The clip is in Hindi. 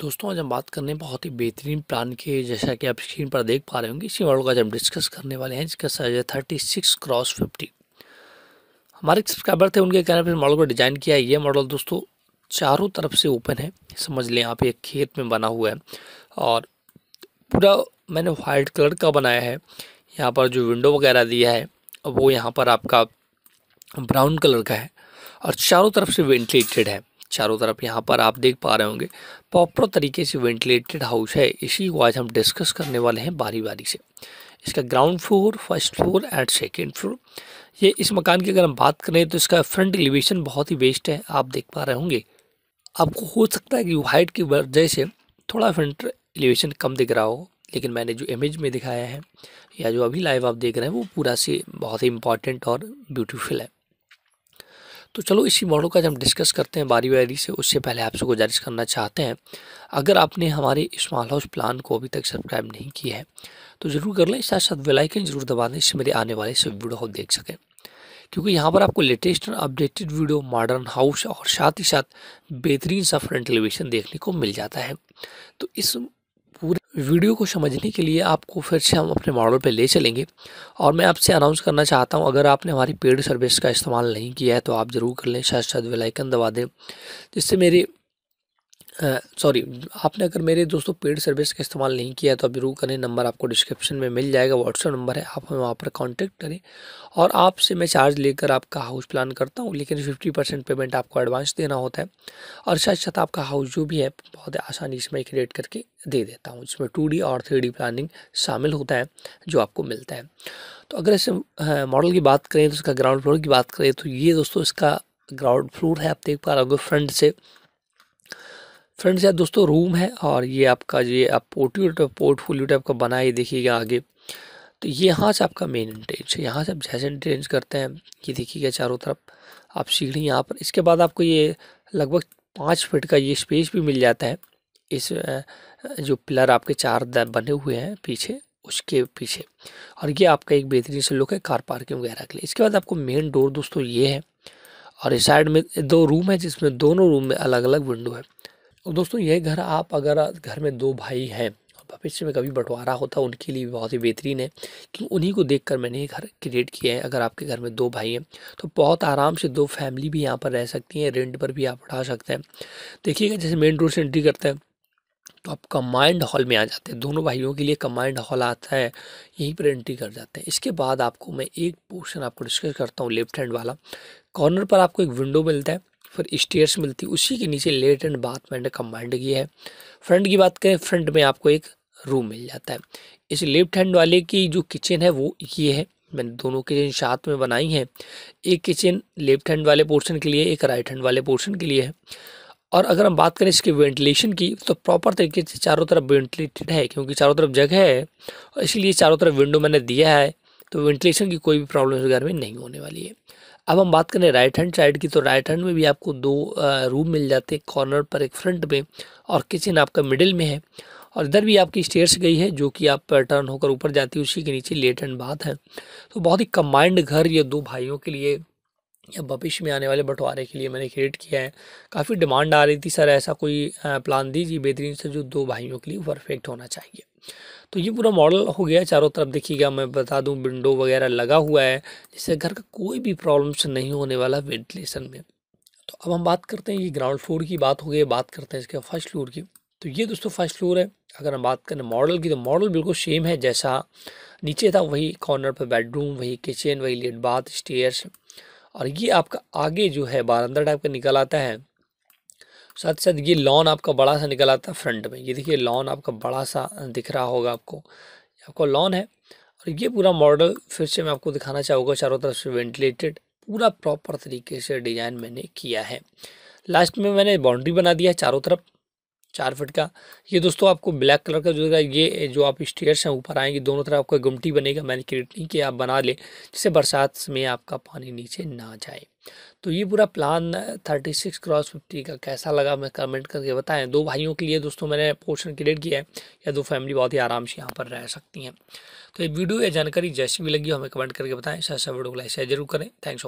दोस्तों आज हम बात करने बहुत ही बेहतरीन प्लान के जैसा कि आप स्क्रीन पर देख पा रहे होंगे इसी मॉडल को आज हम डिस्कस करने वाले हैं जिसका साइज है थर्टी सिक्स क्रॉस फिफ्टी हमारे सब्सक्राइबर थे उनके कहने पर मॉडल को डिज़ाइन किया है ये मॉडल दोस्तों चारों तरफ से ओपन है समझ लें आप ये खेत में बना हुआ है और पूरा मैंने वाइट कलर का बनाया है यहाँ पर जो विंडो वगैरह दिया है वो यहाँ पर आपका ब्राउन कलर का है और चारों तरफ से वेंटिलेटेड है चारों तरफ यहाँ पर आप देख पा रहे होंगे प्रॉपर तरीके से वेंटिलेटेड हाउस है इसी को आज हम डिस्कस करने वाले हैं बारी बारी से इसका ground floor first floor and second floor ये इस मकान की अगर हम बात करें तो इसका फ्रंट एलिवेशन बहुत ही बेस्ट है आप देख पा रहे होंगे आपको हो सकता है कि हाइट की वजह से थोड़ा फ्रंट एलिवेशन कम दिख रहा हो लेकिन मैंने जो इमेज में दिखाया है या जो अभी लाइव आप देख रहे हैं वो पूरा से बहुत ही इम्पॉर्टेंट और ब्यूटीफुल है तो चलो इसी मॉडल का जब हम डिस्कस करते हैं बारी बारी से उससे पहले आपसे गुजारिश करना चाहते हैं अगर आपने हमारे स्मॉल हाउस प्लान को अभी तक सब्सक्राइब नहीं किया है तो ज़रूर कर लें साथ साथ वेलाइकन जरूर दबा दें इससे मेरे आने वाले सब वीडियो आप देख सकें क्योंकि यहाँ पर आपको लेटेस्ट और अपडेटेड वीडियो मॉडर्न हाउस और साथ ही साथ बेहतरीन सा फ्रंट एलिवेशन देखने को मिल जाता है तो इस पूरे वीडियो को समझने के लिए आपको फिर से हम अपने मॉडल पर ले चलेंगे और मैं आपसे अनाउंस करना चाहता हूं अगर आपने हमारी पेड सर्विस का इस्तेमाल नहीं किया है तो आप ज़रूर कर लें शायद शायद वेलाइकन दबा दें जिससे मेरे सॉरी आपने अगर मेरे दोस्तों पेड सर्विस का इस्तेमाल नहीं किया तो अभी रू करें नंबर आपको डिस्क्रिप्शन में मिल जाएगा व्हाट्सअप नंबर है आप हमें वहाँ पर कॉन्टेक्ट करें और आपसे मैं चार्ज लेकर आपका हाउस प्लान करता हूँ लेकिन फिफ्टी परसेंट पेमेंट आपको एडवांस देना होता है और साथ साथ आपका हाउस जो भी है बहुत आसानी से मैं क्रिएट करके दे देता हूँ जिसमें टू और थ्री प्लानिंग शामिल होता है जो आपको मिलता है तो अगर ऐसे मॉडल की बात करें तो उसका ग्राउंड फ्लोर की बात करें तो ये दोस्तों इसका ग्राउंड फ्लोर है आप देख पा रहे हो फ्रंट से फ्रेंड्स यार दोस्तों रूम है और ये आपका ये आप पोर्टफोलियो पोर्टफोलियो टाइप का बना ही देखिएगा आगे तो ये यहाँ से आपका मेन इंट्रेंस है यहाँ से आप जैसे एंट्रेंस करते हैं ये देखिएगा चारों तरफ आप सीढ़ी यहाँ पर इसके बाद आपको ये लगभग पाँच फिट का ये स्पेस भी मिल जाता है इस जो पिलर आपके चार बने हुए हैं पीछे उसके पीछे और ये आपका एक बेहतरीन से लुक है कार पार्किंग वगैरह के लिए इसके बाद आपको मेन डोर दोस्तों ये है और इस साइड में दो रूम है जिसमें दोनों रूम में अलग अलग विंडो है और दोस्तों यह घर आप अगर घर में दो भाई हैं भविष्य में कभी बंटवारा होता उनके लिए बहुत ही बेहतरीन है क्योंकि उन्हीं को देखकर मैंने ये घर क्रिएट किया है अगर आपके घर में दो भाई हैं तो बहुत आराम से दो फैमिली भी यहाँ पर रह सकती हैं रेंट पर भी आप उठा सकते हैं देखिएगा जैसे मेन रोड से एंट्री करते हैं तो आप कमांड हॉल में आ जाते हैं दोनों भाइयों के लिए कमांड हॉल आता है यहीं पर एंट्री कर जाते हैं इसके बाद आपको मैं एक पोर्शन आपको डिस्कस करता हूँ लेफ्ट हैंड वाला कॉर्नर पर आपको एक विंडो मिलता है फिर स्टेयर्स मिलती उसी के नीचे लेट एंड बाथ मैंने कम्बाइंड किया है फ्रंट की बात करें फ्रंट में आपको एक रूम मिल जाता है इस लेफ्ट हैंड वाले की जो किचन है वो ये है मैंने दोनों किचन साथ में बनाई हैं एक किचन लेफ्ट हैंड वाले पोर्शन के लिए एक राइट हैंड वाले पोर्शन के लिए है और अगर हम बात करें इसके वेंटिलेशन की तो प्रॉपर तरीके से चारों तरफ वेंटिलेटेड है क्योंकि चारों तरफ जगह है और इसलिए चारों तरफ विंडो मैंने दिया है वेंटिलेशन तो की कोई भी प्रॉब्लम घर में नहीं होने वाली है अब हम बात करें राइट हैंड साइड की तो राइट हैंड में भी आपको दो रूम मिल जाते हैं कॉर्नर पर एक फ्रंट में और किचन आपका मिडिल में है और इधर भी आपकी स्टेयर्स गई है जो कि आप टर्न होकर ऊपर जाती है उसी के नीचे लेट एंड बात है तो बहुत ही कम्बाइंड घर ये दो भाइयों के लिए या भविष्य में आने वाले बंटवारे के लिए मैंने क्रिएट किया है काफ़ी डिमांड आ रही थी सर ऐसा कोई प्लान दीजिए बेहतरीन से जो दो भाइयों के लिए परफेक्ट होना चाहिए तो ये पूरा मॉडल हो गया चारों तरफ देखिएगा मैं बता दूं विंडो वगैरह लगा हुआ है जिससे घर का कोई भी प्रॉब्लम्स नहीं होने वाला वेंटिलेशन में तो अब हम बात करते हैं ये ग्राउंड फ्लोर की बात हो गई बात करते हैं इसके फर्स्ट फ्लोर की तो ये दोस्तों फर्स्ट फ्लोर है अगर हम बात करें मॉडल की तो मॉडल बिल्कुल सेम है जैसा नीचे था वही कॉर्नर पर बेडरूम वही किचन वही लेट बाथ स्टेयर्स और ये आपका आगे जो है बारंदा टाइप का निकल आता है साथ ही साथ ये लॉन आपका बड़ा सा निकल आता है फ्रंट में ये देखिए लॉन आपका बड़ा सा दिख रहा होगा आपको आपका लॉन है और ये पूरा मॉडल फिर से मैं आपको दिखाना चाहूँगा चारों तरफ से वेंटिलेटेड पूरा प्रॉपर तरीके से डिज़ाइन मैंने किया है लास्ट में मैंने बाउंड्री बना दिया है चारों तरफ चार फिट का ये दोस्तों आपको ब्लैक कलर का जो ये जो आप स्टेयर्स हैं ऊपर आएंगे दोनों तरफ आपका गुमटी बनेगा मैंने क्रिएट नहीं किया आप बना लें जिससे बरसात में आपका पानी नीचे ना जाए तो ये पूरा plan thirty six cross fifty का कैसा लगा मैं कमेंट करके बताएं दो भाइयों के लिए दोस्तों मैंने पोर्शन क्रिएट किया है या दो फैमिली बहुत ही आराम से यहाँ पर रह सकती हैं तो ये वीडियो या जानकारी जैसी भी लगी हो हमें कमेंट करके बताएं ऐसा वीडियो को लाइक शेयर जरूर करें थैंक्स